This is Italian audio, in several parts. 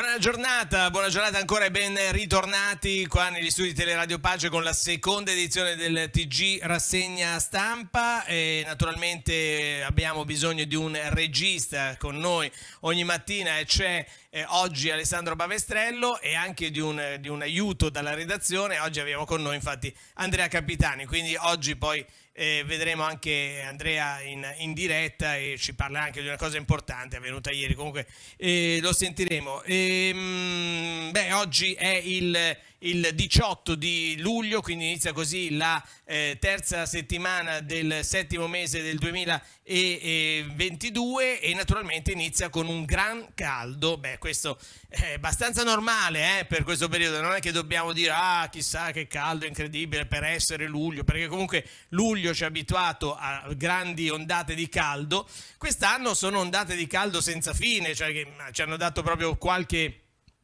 Buona giornata, buona giornata ancora e ben ritornati qua negli studi di Teleradio Pace con la seconda edizione del TG Rassegna Stampa e naturalmente abbiamo bisogno di un regista con noi ogni mattina e c'è eh, oggi Alessandro Bavestrello e anche di un, di un aiuto dalla redazione, oggi abbiamo con noi infatti Andrea Capitani, quindi oggi poi eh, vedremo anche Andrea in, in, diretta e ci parla anche di una cosa importante avvenuta ieri, comunque eh, lo sentiremo. E, ehm, mh, beh, oggi è il il 18 di luglio, quindi inizia così la eh, terza settimana del settimo mese del 2022 e naturalmente inizia con un gran caldo. Beh, questo è abbastanza normale eh, per questo periodo, non è che dobbiamo dire ah chissà che caldo incredibile per essere luglio, perché comunque luglio ci ha abituato a grandi ondate di caldo. Quest'anno sono ondate di caldo senza fine, cioè che ci hanno dato proprio qualche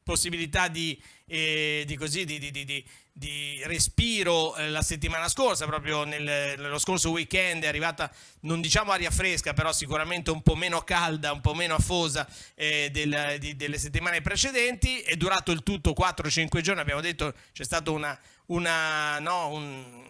possibilità di, eh, di, così, di, di respiro eh, la settimana scorsa, proprio nel, nello scorso weekend è arrivata, non diciamo aria fresca, però sicuramente un po' meno calda, un po' meno afosa eh, del, delle settimane precedenti, è durato il tutto 4-5 giorni, abbiamo detto c'è stato una, una no, un,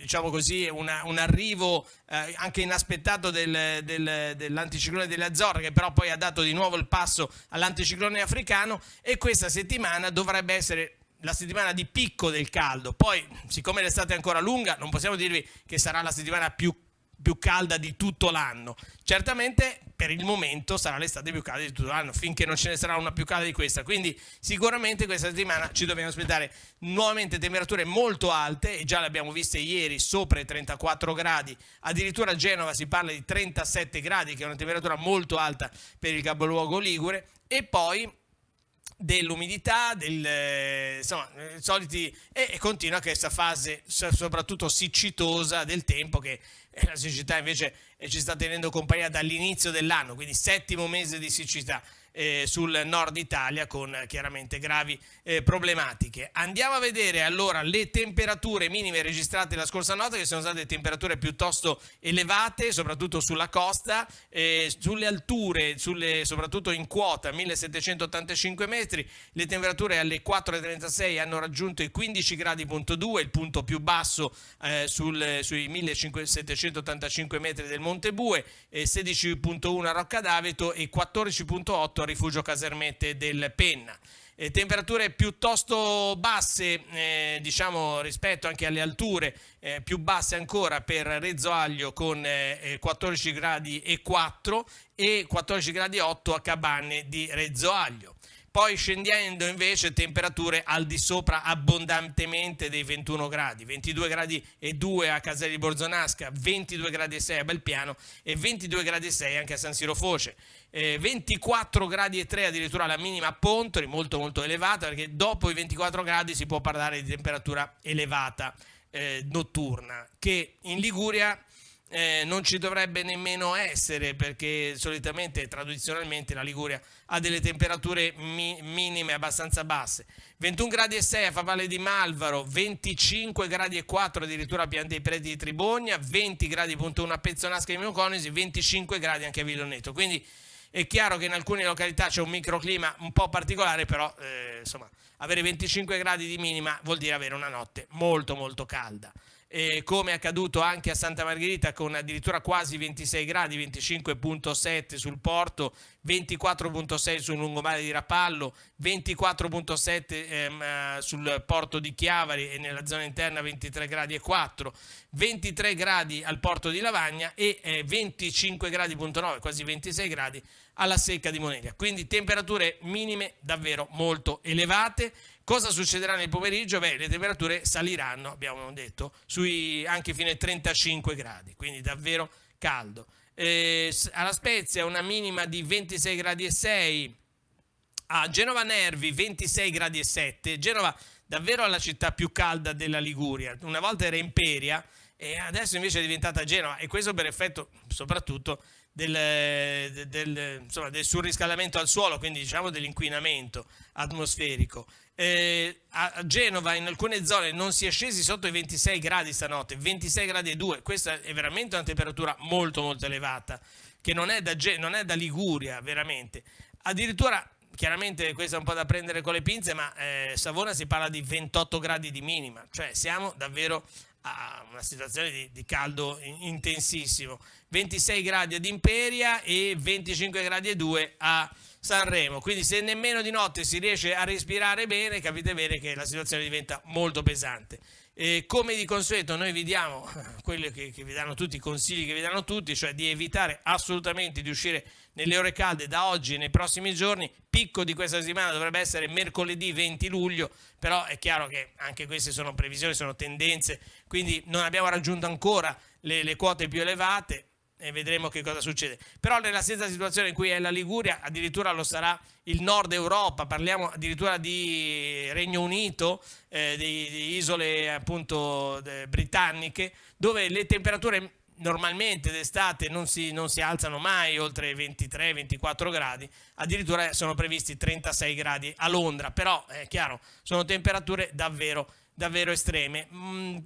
diciamo così, una, un arrivo eh, anche inaspettato del, del, dell'anticiclone delle Azzorre, che però poi ha dato di nuovo il passo all'anticiclone africano e questa settimana dovrebbe essere la settimana di picco del caldo. Poi, siccome l'estate è ancora lunga, non possiamo dirvi che sarà la settimana più calda più calda di tutto l'anno. Certamente per il momento sarà l'estate più calda di tutto l'anno, finché non ce ne sarà una più calda di questa. Quindi sicuramente questa settimana ci dobbiamo aspettare nuovamente temperature molto alte, e già le abbiamo viste ieri sopra i 34 gradi, addirittura a Genova si parla di 37 gradi, che è una temperatura molto alta per il capoluogo Ligure, e poi dell'umidità, del, eh, insomma, eh, soliti, e, e continua questa fase soprattutto siccitosa del tempo che e la siccità invece eh, ci sta tenendo compagnia dall'inizio dell'anno, quindi settimo mese di siccità eh, sul nord Italia con eh, chiaramente gravi eh, problematiche. Andiamo a vedere allora le temperature minime registrate la scorsa notte che sono state temperature piuttosto elevate soprattutto sulla costa, eh, sulle alture, sulle, soprattutto in quota 1785 metri, le temperature alle 4.36 hanno raggiunto i 15 gradi punto 2, il punto più basso eh, sul, sui 1785 metri del Monte Bue, 16.1 eh, a Roccadaveto e 14.8 a rifugio casermette del Penna. Eh, temperature piuttosto basse, eh, diciamo rispetto anche alle alture, eh, più basse ancora per Rezzoaglio con 14 eh, eh, gradi e 4 e 14 gradi e 8 a Cabane di Rezzoaglio poi scendendo invece temperature al di sopra abbondantemente dei 21 gradi, 22 gradi e 2 a Caselli Borzonasca, 22 gradi e 6 a Belpiano e 22 gradi e 6 anche a San Siro Foce, eh, 24 gradi e 3 addirittura la minima a Pontori, molto molto elevata perché dopo i 24 gradi si può parlare di temperatura elevata eh, notturna che in Liguria eh, non ci dovrebbe nemmeno essere perché solitamente tradizionalmente la Liguria ha delle temperature mi minime abbastanza basse 21 gradi e 6 a Favalle di Malvaro 25 gradi e 4 addirittura a Pian dei Preti di Tribogna 20 gradi punto 1 a Pezzonasca di Mioconesi 25 gradi anche a Villonetto quindi è chiaro che in alcune località c'è un microclima un po' particolare però eh, insomma avere 25 gradi di minima vuol dire avere una notte molto molto calda eh, come è accaduto anche a Santa Margherita con addirittura quasi 26 gradi, 25.7 sul porto, 24.6 sul lungomare di Rapallo, 24.7 ehm, eh, sul porto di Chiavari e nella zona interna 23 gradi e 4, 23 gradi al porto di Lavagna e eh, 25 gradi.9, quasi 26 gradi alla secca di Monelia. Quindi temperature minime davvero molto elevate. Cosa succederà nel pomeriggio? Beh, le temperature saliranno, abbiamo detto, sui anche fino ai 35 gradi, quindi davvero caldo eh, alla Spezia una minima di 26 gradi e 6, a Genova Nervi 26 gradi e 7, Genova davvero la città più calda della Liguria, una volta era Imperia e adesso invece è diventata Genova e questo per effetto soprattutto del, del, insomma, del surriscaldamento al suolo, quindi diciamo dell'inquinamento atmosferico. Eh, a Genova in alcune zone non si è scesi sotto i 26 gradi stanotte, 26 gradi e 2, questa è veramente una temperatura molto molto elevata, che non è da, non è da Liguria veramente. Addirittura chiaramente questo è un po' da prendere con le pinze, ma eh, Savona si parla di 28 gradi di minima, cioè siamo davvero a una situazione di, di caldo intensissimo. 26 gradi ad Imperia e 25 gradi e 2 a Sanremo. Quindi se nemmeno di notte si riesce a respirare bene, capite bene che la situazione diventa molto pesante. E come di consueto noi vi diamo quelli che, che vi danno tutti, i consigli che vi danno tutti, cioè di evitare assolutamente di uscire nelle ore calde da oggi nei prossimi giorni. Picco di questa settimana dovrebbe essere mercoledì 20 luglio, però è chiaro che anche queste sono previsioni, sono tendenze, quindi non abbiamo raggiunto ancora le, le quote più elevate, e vedremo che cosa succede. Però nella stessa situazione in cui è la Liguria, addirittura lo sarà il nord Europa, parliamo addirittura di Regno Unito, eh, di, di, isole appunto eh, britanniche, dove le temperature normalmente d'estate non si, non si alzano mai oltre 23-24 gradi, addirittura sono previsti 36 gradi a Londra, però è chiaro, sono temperature davvero davvero estreme. Mm,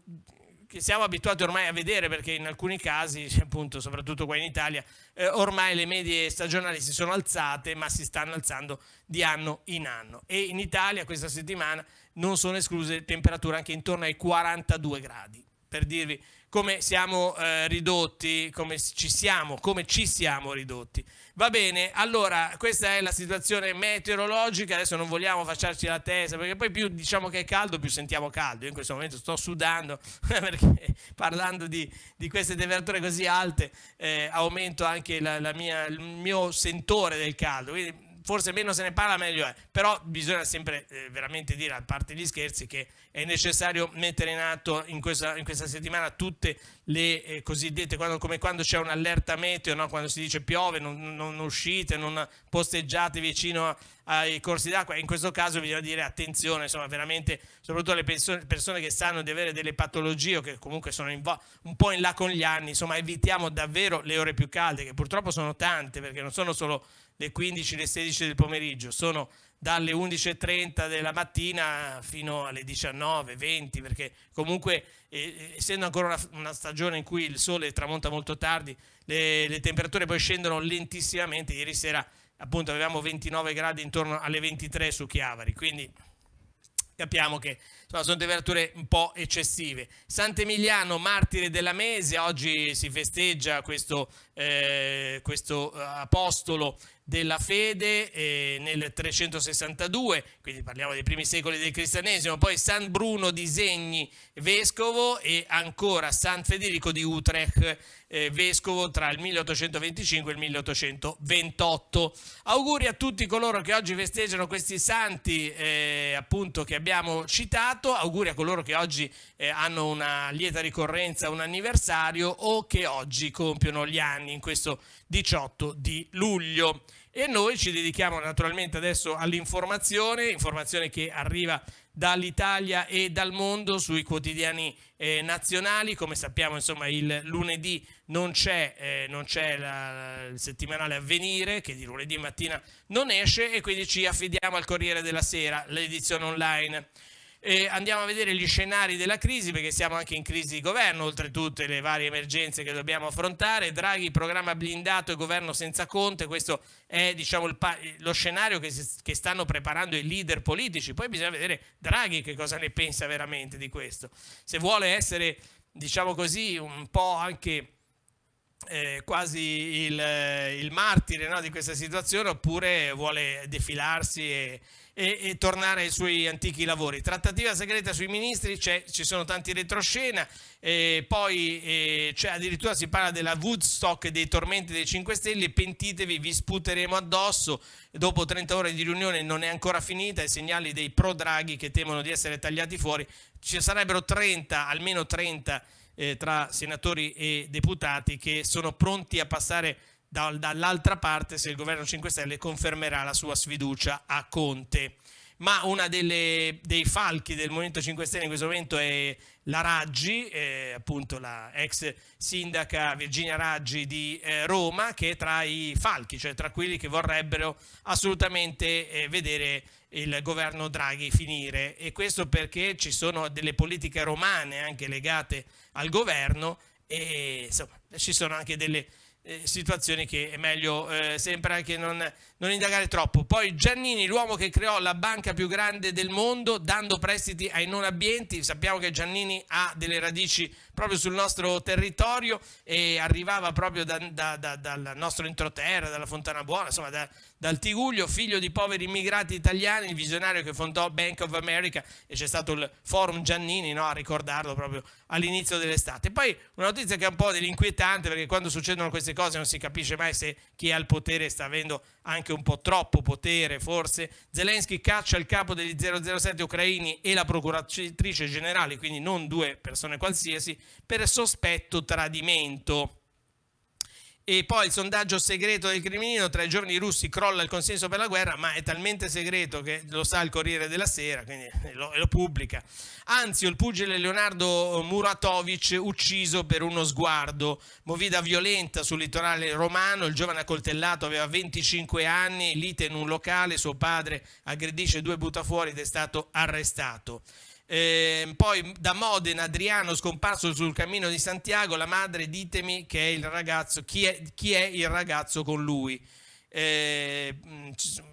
che siamo abituati ormai a vedere perché in alcuni casi, appunto, soprattutto qua in Italia, eh, ormai le medie stagionali si sono alzate ma si stanno alzando di anno in anno e in Italia questa settimana non sono escluse temperature anche intorno ai 42 gradi per dirvi come siamo eh, ridotti, come ci siamo, come ci siamo ridotti. Va bene, allora questa è la situazione meteorologica, adesso non vogliamo facciarci la testa, perché poi più diciamo che è caldo, più sentiamo caldo. Io in questo momento sto sudando, perché parlando di, di, queste temperature così alte eh, aumento anche la, la mia, il mio sentore del caldo. Quindi forse meno se ne parla meglio è, però bisogna sempre eh, veramente dire, a parte gli scherzi, che è necessario mettere in atto in questa, in questa settimana tutte le eh, cosiddette, quando, come quando c'è un'allerta meteo, no? quando si dice piove, non, non, uscite, non posteggiate vicino ai corsi d'acqua, in questo caso bisogna dire attenzione, insomma veramente, soprattutto alle persone, persone che sanno di avere delle patologie o che comunque sono un po' in là con gli anni, insomma evitiamo davvero le ore più calde, che purtroppo sono tante, perché non sono solo le 15, le 16 del pomeriggio, sono dalle 11.30 della mattina fino alle 19, 20, perché comunque eh, eh, essendo ancora una, una, stagione in cui il sole tramonta molto tardi, le, le, temperature poi scendono lentissimamente. Ieri sera appunto avevamo 29 gradi intorno alle 23 su Chiavari, quindi capiamo che insomma, sono temperature un po' eccessive. Sant'Emiliano, martire della Mesia, oggi si festeggia questo, eh, questo eh, apostolo della fede eh, nel 362, quindi parliamo dei primi secoli del cristianesimo, poi San Bruno di Segni, vescovo e ancora San Federico di Utrecht, eh, vescovo tra il 1825 e il 1828. Auguri a tutti coloro che oggi festeggiano questi santi eh, appunto che abbiamo citato, auguri a coloro che oggi eh, hanno una lieta ricorrenza, un anniversario o che oggi compiono gli anni in questo 18 di luglio. E noi ci dedichiamo naturalmente adesso all'informazione, informazione che arriva dall'Italia e dal mondo sui quotidiani eh, nazionali, come sappiamo insomma il lunedì non c'è, eh, il settimanale avvenire che di lunedì mattina non esce e quindi ci affidiamo al Corriere della Sera, l'edizione online eh, andiamo a vedere gli scenari della crisi perché siamo anche in crisi di governo, oltre tutte le varie emergenze che dobbiamo affrontare. Draghi, programma blindato e governo senza Conte, questo è diciamo, lo scenario che, che stanno preparando i leader politici. Poi bisogna vedere Draghi che cosa ne pensa veramente di questo. Se vuole essere, diciamo così, un po' anche... Eh, quasi il, il martire no, di questa situazione oppure vuole defilarsi e, e, e, tornare ai suoi antichi lavori. Trattativa segreta sui ministri, ci sono tanti retroscena, eh, poi eh, cioè addirittura si parla della Woodstock dei tormenti dei 5 Stelle, pentitevi, vi sputeremo addosso, dopo 30 ore di riunione non è ancora finita, i segnali dei pro-draghi che temono di essere tagliati fuori, ci sarebbero 30, almeno 30 eh, tra senatori e deputati che sono pronti a passare dall'altra parte se il governo 5 Stelle confermerà la sua sfiducia a Conte. Ma uno dei falchi del Movimento 5 Stelle in questo momento è la Raggi, eh, appunto la ex sindaca Virginia Raggi di eh, Roma, che è tra i falchi, cioè tra quelli che vorrebbero assolutamente eh, vedere il governo Draghi finire. E questo perché ci sono delle politiche romane anche legate al governo e insomma ci sono anche delle eh, situazioni che è meglio eh, sempre anche non non indagare troppo. Poi Giannini, l'uomo che creò la banca più grande del mondo dando prestiti ai non abbienti. Sappiamo che Giannini ha delle radici proprio sul nostro territorio e arrivava proprio da, da, da, dal nostro entroterra, dalla Fontana Buona, insomma dal Tiguglio, figlio di poveri immigrati italiani, il visionario che fondò Bank of America e c'è stato il forum Giannini no, a ricordarlo proprio all'inizio dell'estate. Poi una notizia che è un po' dell'inquietante perché quando succedono queste cose non si capisce mai se chi ha il potere sta avendo anche un po' troppo potere, forse. Zelensky caccia il capo degli 007 ucraini e la procuratrice generale, quindi non due persone qualsiasi, per sospetto tradimento. E poi il sondaggio segreto del Cremlino, tra i giorni russi crolla il consenso per la guerra, ma è talmente segreto che lo sa il Corriere della Sera, quindi lo, lo pubblica. Anzi, il pugile Leonardo Muratovic ucciso per uno sguardo. Movida violenta sul litorale romano, il giovane accoltellato aveva 25 anni, lite in un locale, suo padre aggredisce due buttafuori ed è stato arrestato. Eh, poi da Modena Adriano scomparso sul cammino di Santiago, la madre ditemi che è il ragazzo, chi è, chi è il ragazzo con lui. Eh,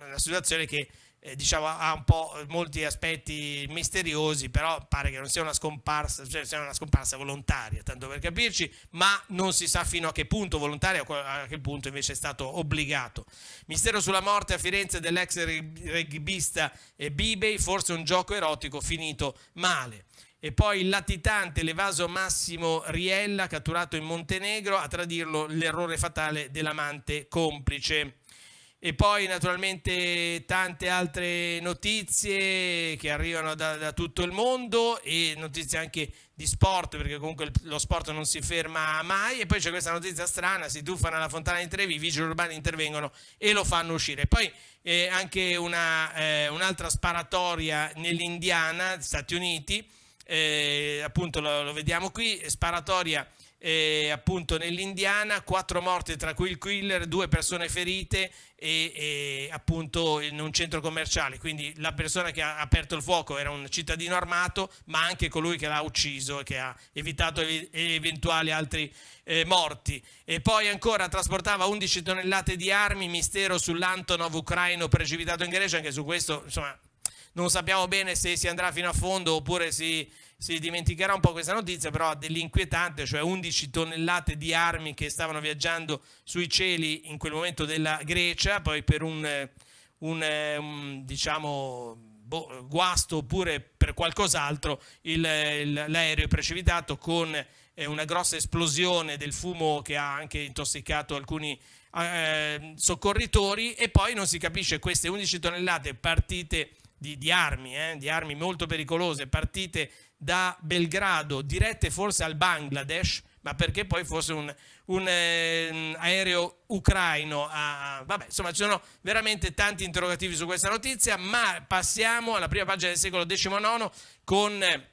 una situazione che eh, diciamo, ha un po' molti aspetti misteriosi, però pare che non sia una scomparsa, cioè sia una scomparsa volontaria, tanto per capirci, ma non si sa fino a che punto volontaria a che punto invece è stato obbligato. Mistero sulla morte a Firenze dell'ex rugbista eh, Bibei, forse un gioco erotico finito male. E poi il latitante Levaso Massimo Riella, catturato in Montenegro, a tradirlo l'errore fatale dell'amante complice e poi naturalmente tante altre notizie che arrivano da, da, tutto il mondo e notizie anche di sport perché comunque lo sport non si ferma mai e poi c'è questa notizia strana si tuffano alla fontana di Trevi, i vigili urbani intervengono e lo fanno uscire poi eh, anche eh, un'altra eh, un sparatoria nell'Indiana, Stati Uniti eh, appunto lo, lo vediamo qui, sparatoria eh, appunto nell'Indiana, quattro morti tra cui il killer, due persone ferite e, e, appunto in un centro commerciale. Quindi la persona che ha aperto il fuoco era un cittadino armato, ma anche colui che l'ha ucciso e che ha evitato ev eventuali altri eh, morti. E poi ancora trasportava 11 tonnellate di armi, mistero sull'Antonov ucraino precipitato in Grecia, anche su questo insomma non sappiamo bene se si andrà fino a fondo oppure si si dimenticherà un po' questa notizia, però dell'inquietante, cioè 11 tonnellate di armi che stavano viaggiando sui cieli in quel momento della Grecia, poi per un, eh, un, eh, un diciamo, boh, guasto oppure per qualcos'altro l'aereo è precipitato con eh, una grossa esplosione del fumo che ha anche intossicato alcuni eh, soccorritori e poi non si capisce queste 11 tonnellate partite di, di armi, eh, di armi molto pericolose, partite da Belgrado dirette forse al Bangladesh, ma perché poi fosse un, un eh, aereo ucraino. A, vabbè, insomma, ci sono veramente tanti interrogativi su questa notizia, ma passiamo alla prima pagina del secolo XIX con eh,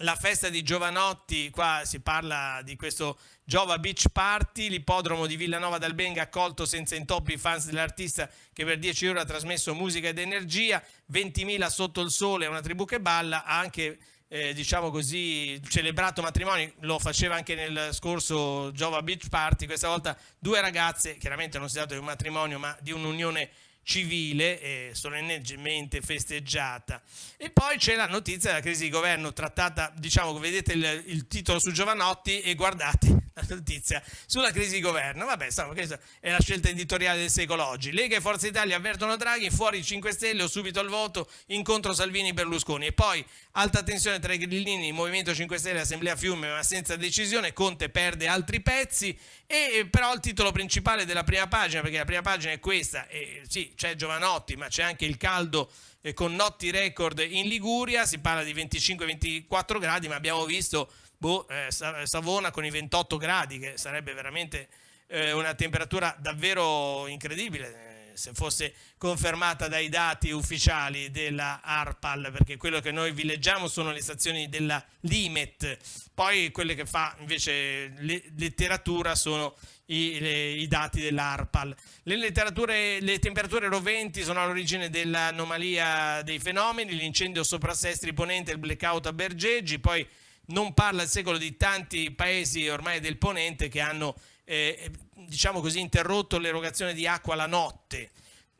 la festa di Giovanotti, qua si parla di questo Giova Beach Party, l'ippodromo di Villanova d'Albenga Benga accolto senza intoppi i fans dell'artista che per 10 ore ha trasmesso musica ed energia, 20.000 sotto il sole, una tribù che balla, ha anche eh, diciamo così, celebrato matrimonio, lo faceva anche nel scorso Jova Beach Party, questa volta due ragazze, chiaramente non si tratta di un matrimonio ma di un'unione civile eh, solennemente festeggiata. E poi c'è la notizia della crisi di governo trattata, diciamo, vedete il, il titolo su Giovanotti e guardate notizia sulla crisi di governo. Vabbè, questa è la scelta editoriale del secolo oggi. Lega e Forza Italia avvertono Draghi, fuori 5 Stelle o subito al voto, incontro Salvini-Berlusconi. E poi alta tensione tra i grillini, Movimento 5 Stelle, Assemblea Fiume, ma senza decisione, Conte perde altri pezzi. E eh, però il titolo principale della prima pagina, perché la prima pagina è questa, e, eh, sì, c'è Giovanotti, ma c'è anche il caldo eh, con notti record in Liguria, si parla di 25-24 gradi, ma abbiamo visto boh, eh, Savona con i 28 gradi, che sarebbe veramente eh, una temperatura davvero incredibile eh, se fosse confermata dai dati ufficiali della ARPAL, perché quello che noi vi leggiamo sono le stazioni della Limet, poi quelle che fa invece letteratura sono i, le, i, dati dell'ARPAL. Le, le, temperature roventi sono all'origine dell'anomalia dei fenomeni, l'incendio sopra Sestri Ponente, il blackout a Bergeggi, poi non parla il secolo di tanti paesi ormai del ponente che hanno eh, diciamo così, interrotto l'erogazione di acqua la notte.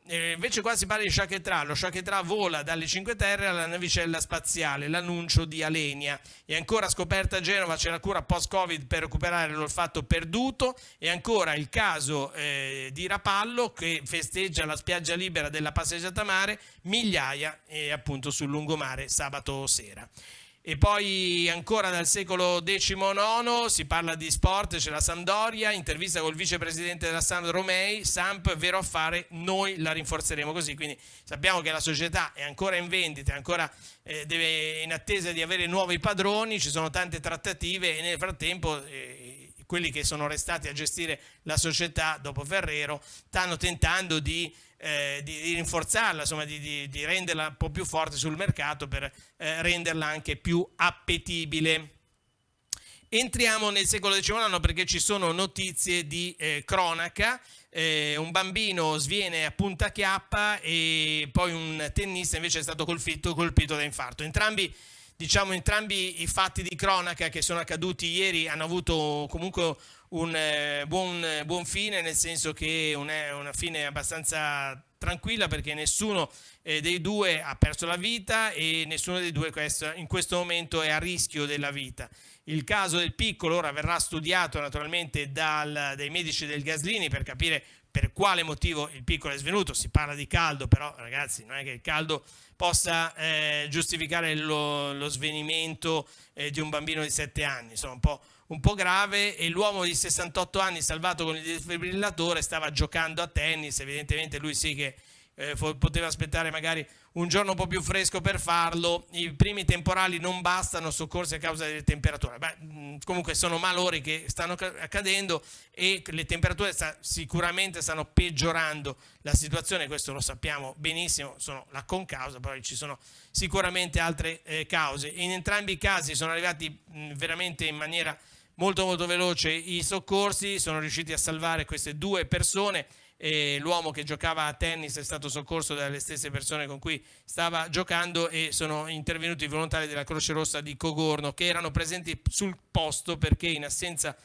Eh, invece qua si parla di Shaketra, lo Shaketra vola dalle Cinque Terre alla navicella spaziale, l'annuncio di Alenia. è ancora scoperta a Genova c'è la cura post-Covid per recuperare l'olfatto perduto e ancora il caso eh, di Rapallo che festeggia la spiaggia libera della passeggiata mare, migliaia eh, appunto sul lungomare sabato sera. E poi ancora dal secolo XIX si parla di sport, c'è la Sandoria, intervista col vicepresidente della Sand Romei, Samp, vero affare, noi la rinforzeremo così. Quindi sappiamo che la società è ancora in vendita, è ancora eh, deve, in attesa di avere nuovi padroni, ci sono tante trattative e nel frattempo eh, quelli che sono restati a gestire la società dopo Ferrero, stanno tentando di, eh, di, di rinforzarla, insomma, di, di, renderla un po' più forte sul mercato per eh, renderla anche più appetibile. Entriamo nel secolo XIX perché ci sono notizie di eh, cronaca. Eh, un bambino sviene a punta chiappa e poi un tennista invece è stato colpito, colpito da infarto. Entrambi diciamo, entrambi i fatti di cronaca che sono accaduti ieri hanno avuto comunque un eh, buon, buon, fine, nel senso che è eh, una fine abbastanza tranquilla perché nessuno eh, dei due ha perso la vita e nessuno dei due questo, in questo momento è a rischio della vita. Il caso del piccolo ora verrà studiato naturalmente dal, dai medici del Gaslini per capire per quale motivo il piccolo è svenuto. Si parla di caldo, però ragazzi non è che il caldo possa eh, giustificare lo, lo svenimento eh, di un bambino di 7 anni, insomma un po', un po grave e l'uomo di 68 anni salvato con il defibrillatore stava giocando a tennis, evidentemente lui sì che eh, poteva aspettare magari un giorno un po' più fresco per farlo, i primi temporali non bastano soccorsi a causa delle temperature, Beh, mm, comunque sono malori che stanno accadendo e le temperature sta, sicuramente stanno peggiorando la situazione, questo lo sappiamo benissimo, sono la concausa, poi ci sono sicuramente altre eh, cause. In entrambi i casi sono arrivati mh, mm, veramente in maniera molto molto veloce i soccorsi, sono riusciti a salvare queste due persone l'uomo che giocava a tennis è stato soccorso dalle stesse persone con cui stava giocando e sono intervenuti i volontari della Croce Rossa di Cogorno che erano presenti sul posto perché in, assenza,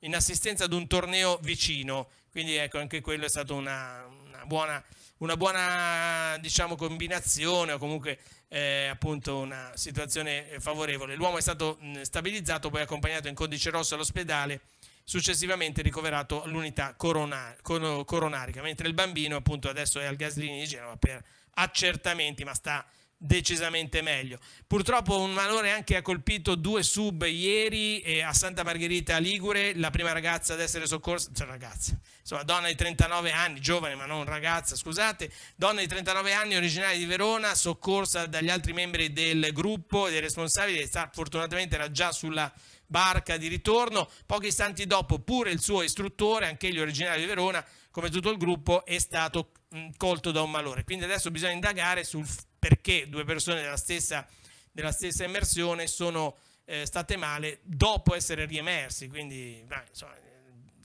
in assistenza ad un torneo vicino. Quindi ecco, anche quello è stato una, una buona una buona diciamo, combinazione o comunque eh, appunto una situazione favorevole. L'uomo è stato mh, stabilizzato, poi accompagnato in codice rosso all'ospedale successivamente ricoverato all'unità coronarica, mentre il bambino appunto adesso è al Gaslini di Genova per accertamenti, ma sta decisamente meglio. Purtroppo un malore anche ha colpito due sub ieri eh, a Santa Margherita Ligure, la prima ragazza ad essere soccorsa, cioè ragazza, insomma donna di 39 anni, giovane ma non ragazza, scusate, donna di 39 anni originaria di Verona, soccorsa dagli altri membri del gruppo e dei responsabili, sta, fortunatamente era già sulla barca di ritorno. Pochi istanti dopo pure il suo istruttore, anche anch'egli originario di Verona, come tutto il gruppo, è stato colto da un malore. Quindi adesso bisogna indagare sul perché due persone della stessa, della stessa immersione sono eh, state male dopo essere riemersi. Quindi beh, insomma,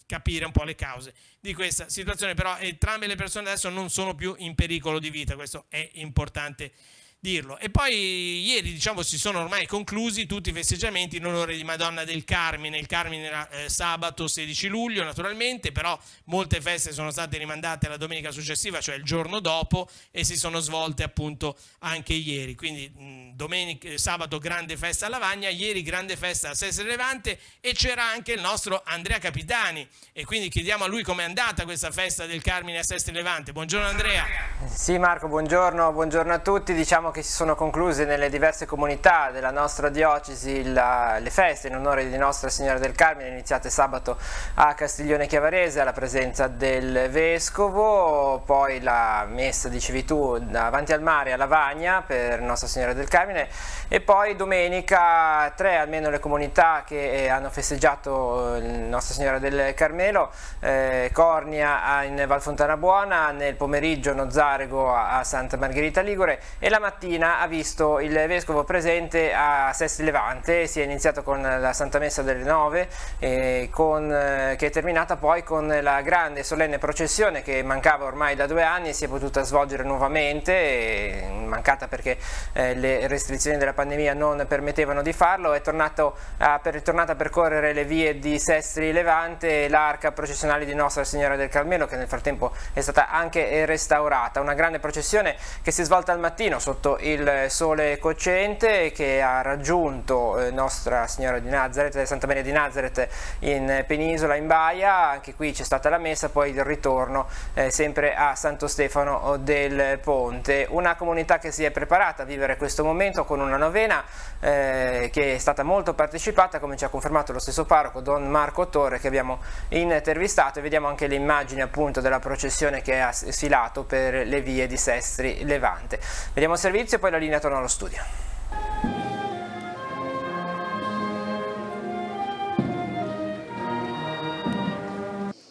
capire un po' le cause di questa situazione. Però entrambe le persone adesso non sono più in pericolo di vita, questo è importante dirlo. E poi ieri, diciamo, si sono ormai conclusi tutti i festeggiamenti in onore di Madonna del Carmine. Il Carmine era eh, sabato 16 luglio, naturalmente, però molte feste sono state rimandate alla domenica successiva, cioè il giorno dopo, e si sono svolte appunto anche ieri. Quindi mh, mm, domenica, eh, sabato grande festa a Lavagna, ieri grande festa a Sese Levante e c'era anche il nostro Andrea Capitani. E quindi chiediamo a lui com'è andata questa festa del Carmine a Seste Levante. Buongiorno Andrea. Sì Marco, buongiorno, buongiorno a tutti. Diciamo sappiamo che si sono concluse nelle diverse comunità della nostra diocesi la, eh, le feste in onore di Nostra Signora del Carmine, iniziate sabato a Castiglione Chiavarese alla presenza del Vescovo, poi la messa di Civitù davanti al mare a Lavagna per Nostra Signora del Carmine e poi domenica tre almeno le comunità che eh, hanno festeggiato eh, Nostra Signora del Carmelo, eh, Cornia ah, in Valfontana Buona, nel pomeriggio Nozzarego a Santa Margherita Ligure e la mattina mattina ha visto il vescovo presente a Sesti Levante, si è iniziato con la Santa Messa delle Nove, eh, con, eh, che è terminata poi con la grande e solenne processione che mancava ormai da due anni e si è potuta svolgere nuovamente, eh, mancata perché eh, le restrizioni della pandemia non permettevano di farlo, è, tornato a, per, tornata a percorrere le vie di Sestri Levante l'arca processionale di Nostra Signora del Carmelo che nel frattempo è stata anche eh, restaurata, una grande processione che si è svolta al mattino sotto appunto il sole cocente che ha raggiunto eh, Nostra Signora di Nazareth, Santa Maria di Nazareth in penisola, in Baia, anche qui c'è stata la messa, poi il ritorno eh, sempre a Santo Stefano del Ponte. Una comunità che si è preparata a vivere questo momento con una novena eh, che è stata molto partecipata, come ci ha confermato lo stesso parroco Don Marco Torre che abbiamo intervistato e vediamo anche le immagini appunto della processione che ha sfilato per le vie di Sestri Levante. Vediamo servizio servizio e poi la linea torna allo studio.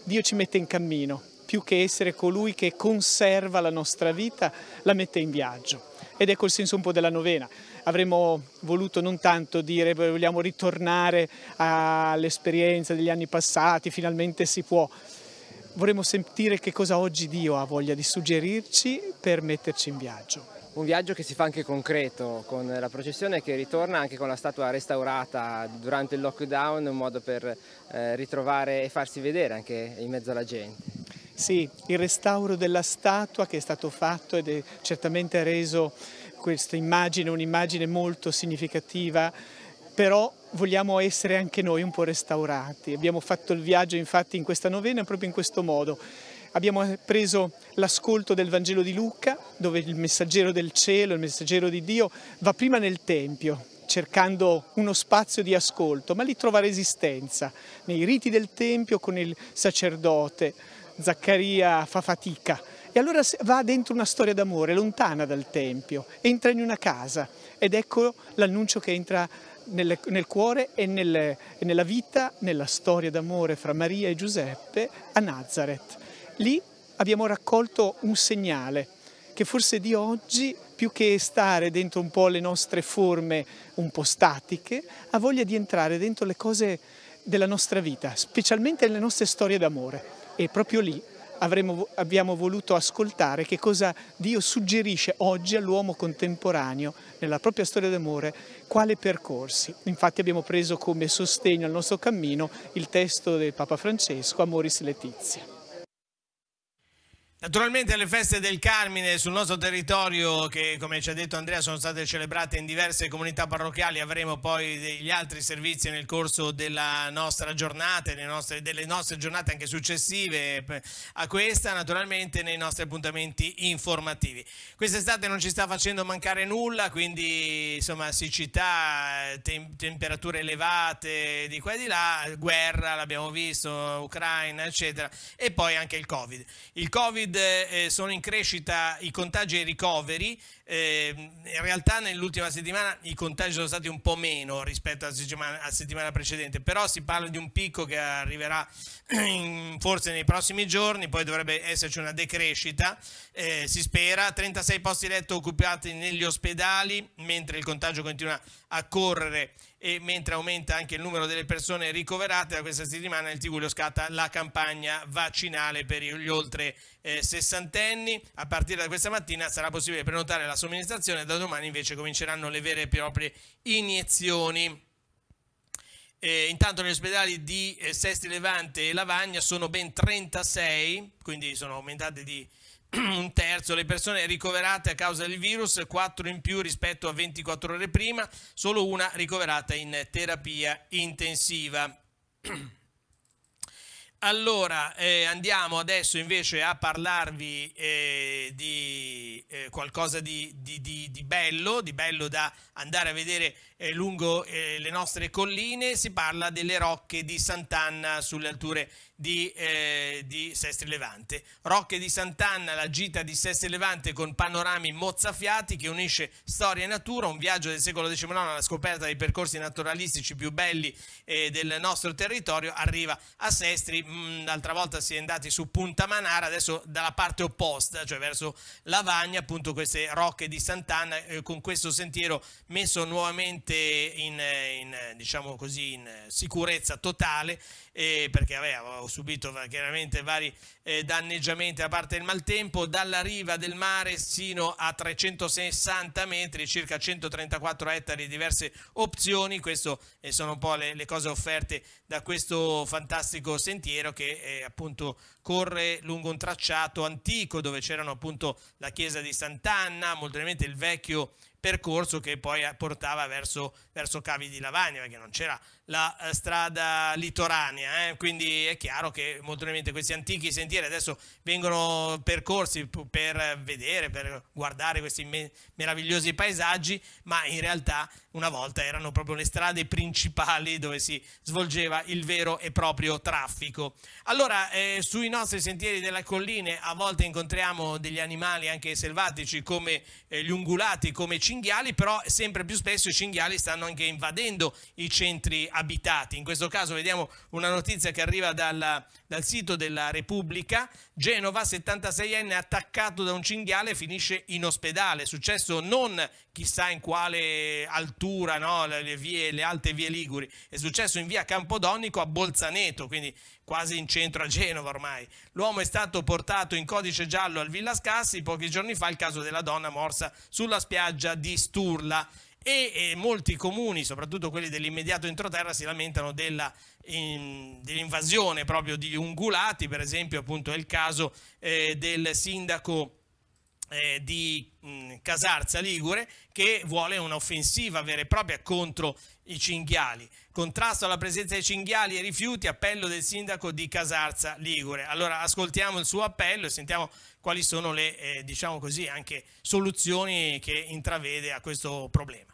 Dio ci mette in cammino, più che essere colui che conserva la nostra vita, la mette in viaggio. Ed ecco il senso un po' della novena. Avremmo voluto non tanto dire vogliamo ritornare all'esperienza degli anni passati, finalmente si può. Vorremmo sentire che cosa oggi Dio ha voglia di suggerirci per metterci in viaggio un viaggio che si fa anche concreto, con la processione che ritorna anche con la statua restaurata durante il lockdown, un modo per eh, ritrovare e farsi vedere anche in mezzo alla gente. Sì, il restauro della statua che è stato fatto ed è certamente reso questa immagine un'immagine molto significativa, però vogliamo essere anche noi un po' restaurati. Abbiamo fatto il viaggio infatti in questa novena proprio in questo modo, Abbiamo preso l'ascolto del Vangelo di Luca, dove il messaggero del cielo, il messaggero di Dio, va prima nel Tempio, cercando uno spazio di ascolto, ma lì trova resistenza, nei riti del Tempio con il sacerdote. Zaccaria fa fatica e allora va dentro una storia d'amore lontana dal Tempio, entra in una casa ed ecco l'annuncio che entra nel, nel cuore e, nel, e nella vita, nella storia d'amore fra Maria e Giuseppe a Nazareth. Lì abbiamo raccolto un segnale che forse di oggi, più che stare dentro un po' le nostre forme un po' statiche, ha voglia di entrare dentro le cose della nostra vita, specialmente le nostre storie d'amore. E proprio lì avremo, abbiamo voluto ascoltare che cosa Dio suggerisce oggi all'uomo contemporaneo nella propria storia d'amore, quale percorsi. Infatti abbiamo preso come sostegno al nostro cammino il testo del Papa Francesco, Amoris Letizia. Naturalmente le feste del Carmine sul nostro territorio, che come ci ha detto Andrea sono state celebrate in diverse comunità parrocchiali, avremo poi degli altri servizi nel corso della nostra giornata, nostre, delle nostre giornate anche successive a questa, naturalmente nei nostri appuntamenti informativi. Quest'estate non ci sta facendo mancare nulla, quindi insomma siccità, tem temperature elevate di qua e di là, guerra, l'abbiamo visto, Ucraina, eccetera, e poi anche il Covid. Il COVID Covid eh, sono in crescita i contagi e i ricoveri, eh, in realtà nell'ultima settimana i contagi sono stati un po' meno rispetto alla settimana, alla settimana precedente, però si parla di un picco che arriverà in, forse nei prossimi giorni, poi dovrebbe esserci una decrescita, eh, si spera, 36 posti letto occupati negli ospedali, mentre il contagio continua a correre e mentre aumenta anche il numero delle persone ricoverate da questa settimana il Tigulio scatta la campagna vaccinale per gli oltre eh, sessantenni a partire da questa mattina sarà possibile prenotare la somministrazione da domani invece cominceranno le vere e proprie iniezioni eh, intanto negli ospedali di eh, Sesti Levante e Lavagna sono ben 36 quindi sono aumentate di un terzo le persone ricoverate a causa del virus, 4 in più rispetto a 24 ore prima, solo una ricoverata in terapia intensiva. Allora, eh, andiamo adesso invece a parlarvi eh, di eh, qualcosa di, di, di, di, bello, di bello da andare a vedere eh, lungo eh, le nostre colline. Si parla delle rocche di Sant'Anna sulle alture di, eh, di Sestri Levante. Rocche di Sant'Anna, la gita di Sestri Levante con panorami mozzafiati che unisce storia e natura, un viaggio del secolo XIX alla scoperta dei percorsi naturalistici più belli eh, del nostro territorio, arriva a Sestri, mm, l'altra volta si è andati su Punta Manara, adesso dalla parte opposta, cioè verso Lavagna, appunto queste rocche di Sant'Anna eh, con questo sentiero messo nuovamente in, eh, in eh, diciamo così, in eh, sicurezza totale eh, perché vabbè, avevo subito chiaramente vari eh, danneggiamenti da parte del maltempo, dalla riva del mare sino a 360 metri, circa 134 ettari di diverse opzioni, queste eh, sono un po' le, le cose offerte da questo fantastico sentiero che eh, appunto corre lungo un tracciato antico dove c'erano appunto la chiesa di Sant'Anna, molto probabilmente il vecchio percorso che poi eh, portava verso, verso Cavi di Lavagna perché non c'era la eh, strada litoranea eh? quindi è chiaro che molto probabilmente questi antichi sentieri adesso vengono percorsi per vedere, per guardare questi meravigliosi paesaggi ma in realtà una volta erano proprio le strade principali dove si svolgeva il vero e proprio traffico. Allora, eh, sui nostri sentieri delle colline a volte incontriamo degli animali anche selvatici come eh, gli ungulati, come i cinghiali, però sempre più spesso i cinghiali stanno anche invadendo i centri abitati. In questo caso vediamo una notizia che arriva dalla dal sito della Repubblica, Genova, 76enne attaccato da un cinghiale, finisce in ospedale. Successo non chissà in quale altura, no? le, vie, le alte vie Liguri, è successo in via Campodonico a Bolzaneto, quindi quasi in centro a Genova ormai. L'uomo è stato portato in codice giallo al Villa Scassi pochi giorni fa il caso della donna morsa sulla spiaggia di Sturla e, e molti comuni, soprattutto quelli dell'immediato entroterra, si lamentano dell'invasione proprio di ungulati, per esempio appunto è il caso eh, del sindaco eh, di mh, Casarza Ligure che vuole un'offensiva vera e propria contro i cinghiali. Contrasto alla presenza dei cinghiali e rifiuti, appello del sindaco di Casarza Ligure. Allora ascoltiamo il suo appello e sentiamo quali sono le eh, diciamo così, soluzioni che intravede a questo problema.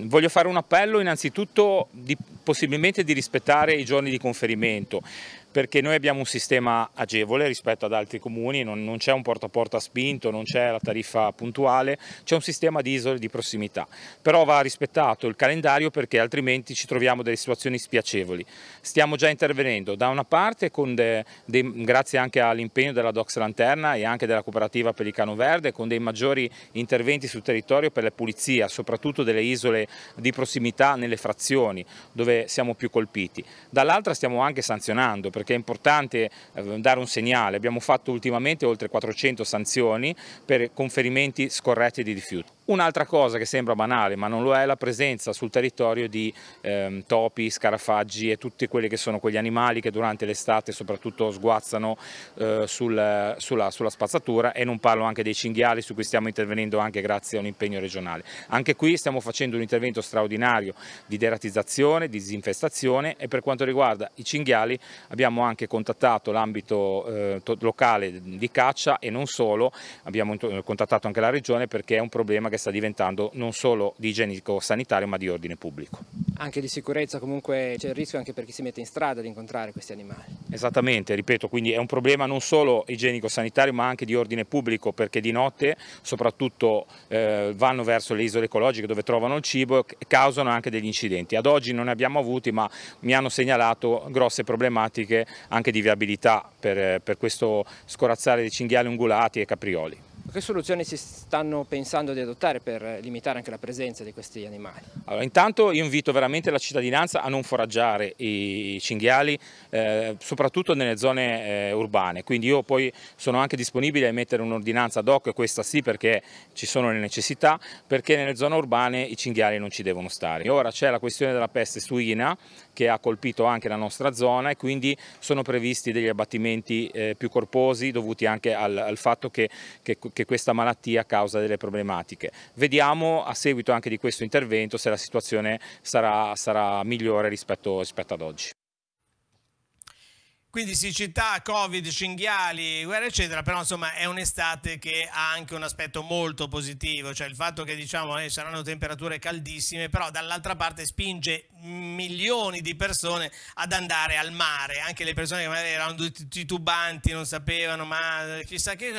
Voglio fare un appello innanzitutto di, possibilmente di rispettare i giorni di conferimento perché noi abbiamo un sistema agevole rispetto ad altri comuni, non, non c'è un porta a porta spinto, non c'è la tariffa puntuale, c'è un sistema di isole di prossimità, però va rispettato il calendario perché altrimenti ci troviamo delle situazioni spiacevoli. Stiamo già intervenendo da una parte de, de, grazie anche all'impegno della Dox Lanterna e anche della cooperativa Pelicano Verde con dei maggiori interventi sul territorio per la pulizia, soprattutto delle isole di prossimità nelle frazioni dove siamo più colpiti. Dall'altra stiamo anche sanzionando perché è importante eh, dare un segnale. Abbiamo fatto ultimamente oltre 400 sanzioni per conferimenti scorretti di rifiuti. Un'altra cosa che sembra banale, ma non lo è, la presenza sul territorio di ehm, topi, scarafaggi e tutti quelli che sono quegli animali che durante l'estate soprattutto sguazzano eh, sul, sulla, sulla, spazzatura e non parlo anche dei cinghiali su cui stiamo intervenendo anche grazie a un impegno regionale. Anche qui stiamo facendo un intervento straordinario di deratizzazione, di disinfestazione e per quanto riguarda i cinghiali abbiamo anche contattato l'ambito eh, locale di caccia e non solo, abbiamo contattato anche la regione perché è un problema che sta diventando non solo di igienico sanitario ma di ordine pubblico. Anche di sicurezza comunque c'è il rischio anche per chi si mette in strada di incontrare questi animali. Esattamente, ripeto, quindi è un problema non solo igienico sanitario ma anche di ordine pubblico perché di notte soprattutto eh, vanno verso le isole ecologiche dove trovano il cibo e causano anche degli incidenti. Ad oggi non ne abbiamo avuti ma mi hanno segnalato grosse problematiche anche di viabilità per, eh, per questo scorazzare di cinghiali ungulati e caprioli. Che soluzioni si stanno pensando di adottare per limitare anche la presenza di questi animali? Allora, intanto io invito veramente la cittadinanza a non foraggiare i cinghiali, eh, soprattutto nelle zone eh, urbane, quindi io poi sono anche disponibile a emettere un'ordinanza ad hoc, questa sì perché ci sono le necessità, perché nelle zone urbane i cinghiali non ci devono stare. Ora c'è la questione della peste suina che ha colpito anche la nostra zona e quindi sono previsti degli abbattimenti eh, più corposi dovuti anche al, al fatto che, che che questa malattia causa delle problematiche. Vediamo a seguito anche di questo intervento se la situazione sarà, sarà migliore rispetto, rispetto ad oggi. Quindi siccità, covid, cinghiali, guerra eccetera, però insomma è un'estate che ha anche un aspetto molto positivo, cioè il fatto che diciamo eh, saranno temperature caldissime, però dall'altra parte spinge milioni di persone ad andare al mare, anche le persone che magari erano titubanti, non sapevano, ma eh, chissà che,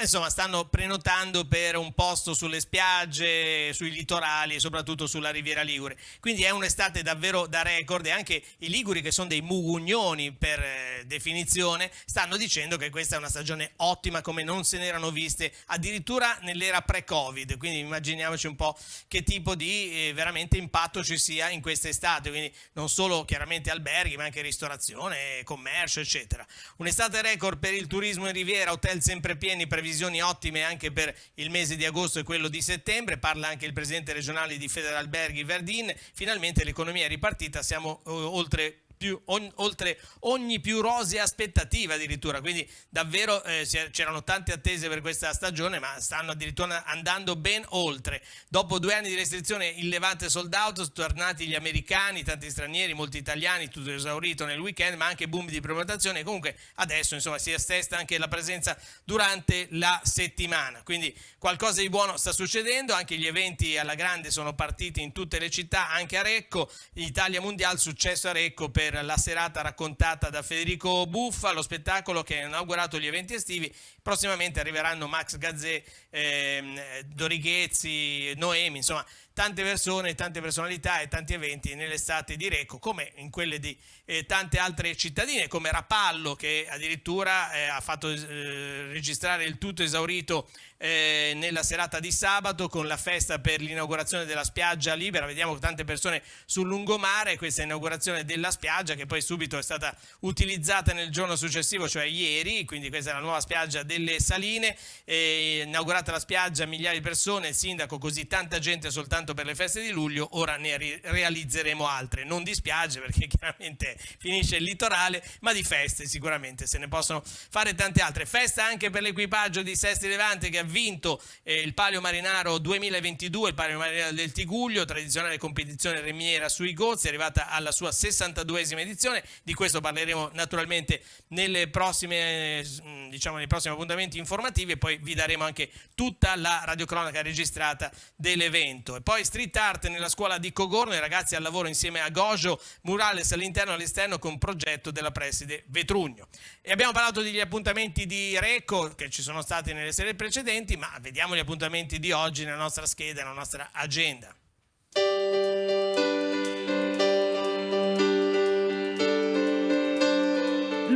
insomma stanno prenotando per un posto sulle spiagge, sui litorali e soprattutto sulla riviera Ligure. Quindi è un'estate davvero da record e anche i Liguri che sono dei mugugnoni per eh, definizione, stanno dicendo che questa è una stagione ottima come non se n'erano viste addirittura nell'era pre-Covid, quindi immaginiamoci un po' che tipo di eh, veramente impatto ci sia in quest'estate, quindi non solo chiaramente alberghi ma anche ristorazione, commercio eccetera. Un'estate record per il turismo in riviera, hotel sempre pieni, previsioni ottime anche per il mese di agosto e quello di settembre, parla anche il presidente regionale di Federalberghi Verdin, finalmente l'economia è ripartita, siamo eh, oltre più, ogni, oltre ogni più rosea aspettativa addirittura, quindi davvero eh, c'erano tante attese per questa stagione ma stanno addirittura andando ben oltre. Dopo due anni di restrizione il Levante sold out, tornati gli americani, tanti stranieri, molti italiani, tutto esaurito nel weekend ma anche boom di prenotazione, comunque adesso insomma si attesta anche la presenza durante la settimana, quindi qualcosa di buono sta succedendo, anche gli eventi alla grande sono partiti in tutte le città, anche a Recco, Italia Mondiale, successo a Recco per per la serata raccontata da Federico Buffa, lo spettacolo che ha inaugurato gli eventi estivi prossimamente arriveranno Max Gazzè, ehm, Dorighezzi, Noemi, insomma tante persone, tante personalità e tanti eventi nell'estate di Recco, come in quelle di eh, tante altre cittadine, come Rapallo che addirittura eh, ha fatto eh, registrare il tutto esaurito eh, nella serata di sabato con la festa per l'inaugurazione della spiaggia libera, vediamo tante persone sul lungomare, questa inaugurazione della spiaggia che poi subito è stata utilizzata nel giorno successivo, cioè ieri, quindi questa è la nuova spiaggia del delle Saline, eh, inaugurata la spiaggia, migliaia di persone, il sindaco così tanta gente soltanto per le feste di luglio, ora ne realizzeremo altre, non di spiagge perché chiaramente finisce il litorale, ma di feste sicuramente se ne possono fare tante altre. Festa anche per l'equipaggio di Sesti Levante che ha vinto eh, il Palio Marinaro 2022, il Palio Marinaro del Tiguglio, tradizionale competizione remiera sui gozzi, è arrivata alla sua 62esima edizione, di questo parleremo naturalmente nelle prossime, diciamo, nei prossimi appuntamenti appuntamenti informativi e poi vi daremo anche tutta la radiocronaca registrata dell'evento. E poi street art nella scuola di Cogorno, i ragazzi al lavoro insieme a Gojo, murales all'interno e all'esterno con progetto della preside Vetrugno. E abbiamo parlato degli appuntamenti di Reco che ci sono stati nelle serie precedenti, ma vediamo gli appuntamenti di oggi nella nostra scheda, nella nostra agenda.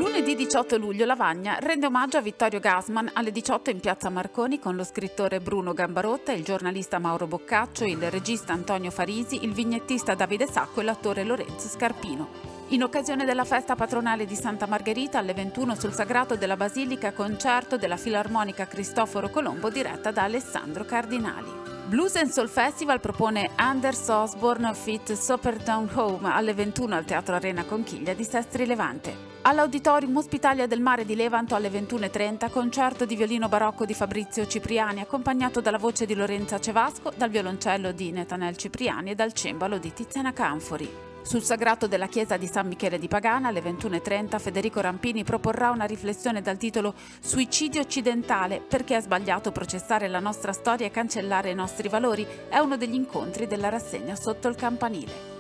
Lunedì 18 luglio Lavagna rende omaggio a Vittorio Gassman alle 18 in piazza Marconi con lo scrittore Bruno Gambarotta, il giornalista Mauro Boccaccio, il regista Antonio Farisi, il vignettista Davide Sacco e l'attore Lorenzo Scarpino. In occasione della festa patronale di Santa Margherita alle 21 sul sagrato della Basilica concerto della Filarmonica Cristoforo Colombo diretta da Alessandro Cardinali. Blues and Soul Festival propone Anders Osborne Fit Soperdown Home alle 21 al Teatro Arena Conchiglia di Sestri Levante. All'Auditorium Ospitalia del Mare di Levanto alle 21.30 concerto di violino barocco di Fabrizio Cipriani accompagnato dalla voce di Lorenza Cevasco, dal violoncello di Netanel Cipriani e dal cembalo di Tiziana Canfori. Sul sagrato della chiesa di San Michele di Pagana alle 21.30 Federico Rampini proporrà una riflessione dal titolo Suicidio occidentale perché è sbagliato processare la nostra storia e cancellare i nostri valori. È uno degli incontri della rassegna sotto il campanile.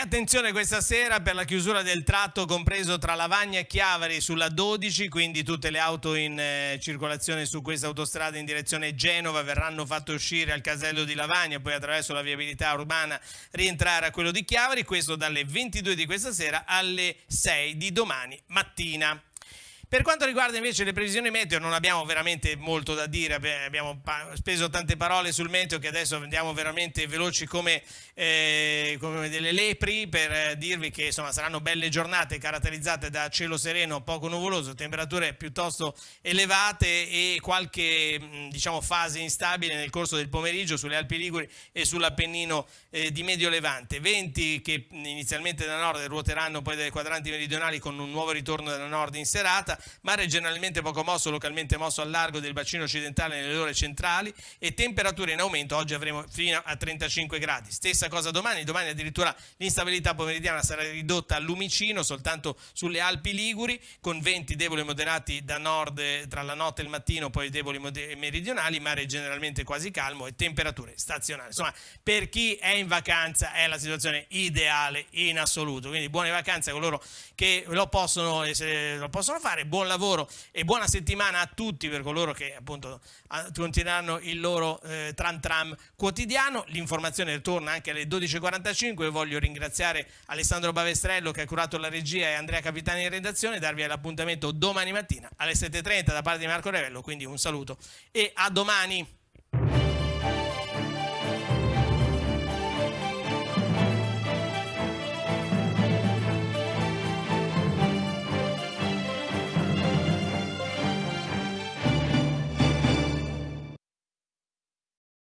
attenzione questa sera per la chiusura del tratto compreso tra Lavagna e Chiavari sulla 12, quindi tutte le auto in eh, circolazione su questa autostrada in direzione Genova verranno fatte uscire al casello di Lavagna, poi attraverso la viabilità urbana rientrare a quello di Chiavari, questo dalle 22 di questa sera alle 6 di domani mattina. Per quanto riguarda invece le previsioni meteo, non abbiamo veramente molto da dire, abbiamo speso tante parole sul meteo che adesso andiamo veramente veloci come, eh, come delle lepri per eh, dirvi che insomma, saranno belle giornate caratterizzate da cielo sereno, poco nuvoloso, temperature piuttosto elevate e qualche mm, diciamo, fase instabile nel corso del pomeriggio sulle Alpi Liguri e sull'Appennino eh, di Medio Levante. Venti che mm, inizialmente da nord ruoteranno poi dai quadranti meridionali con un nuovo ritorno da nord in serata, mare generalmente poco mosso, localmente mosso al largo del bacino occidentale nelle ore centrali e temperature in aumento, oggi avremo fino a 35 gradi. Stessa cosa domani, domani addirittura l'instabilità pomeridiana sarà ridotta al lumicino, soltanto sulle Alpi Liguri, con venti deboli e moderati da nord tra la notte e il mattino, poi deboli e meridionali, mare generalmente quasi calmo e temperature stazionali. Insomma, per chi è in vacanza è la situazione ideale in assoluto, quindi buone vacanze a coloro che lo possono, eh, lo possono fare, buon lavoro e buona settimana a tutti per coloro che appunto continueranno il loro eh, tram tram quotidiano. L'informazione torna anche alle 12.45 voglio ringraziare Alessandro Bavestrello che ha curato la regia e Andrea Capitani in redazione darvi l'appuntamento domani mattina alle 7.30 da parte di Marco Revello, quindi un saluto e a domani!